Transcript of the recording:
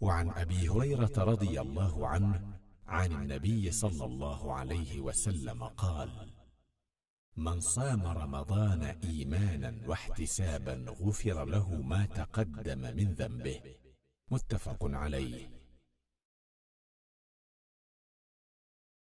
وعن أبي هريرة رضي الله عنه عن النبي صلى الله عليه وسلم قال من صام رمضان إيمانا واحتسابا غفر له ما تقدم من ذنبه متفق عليه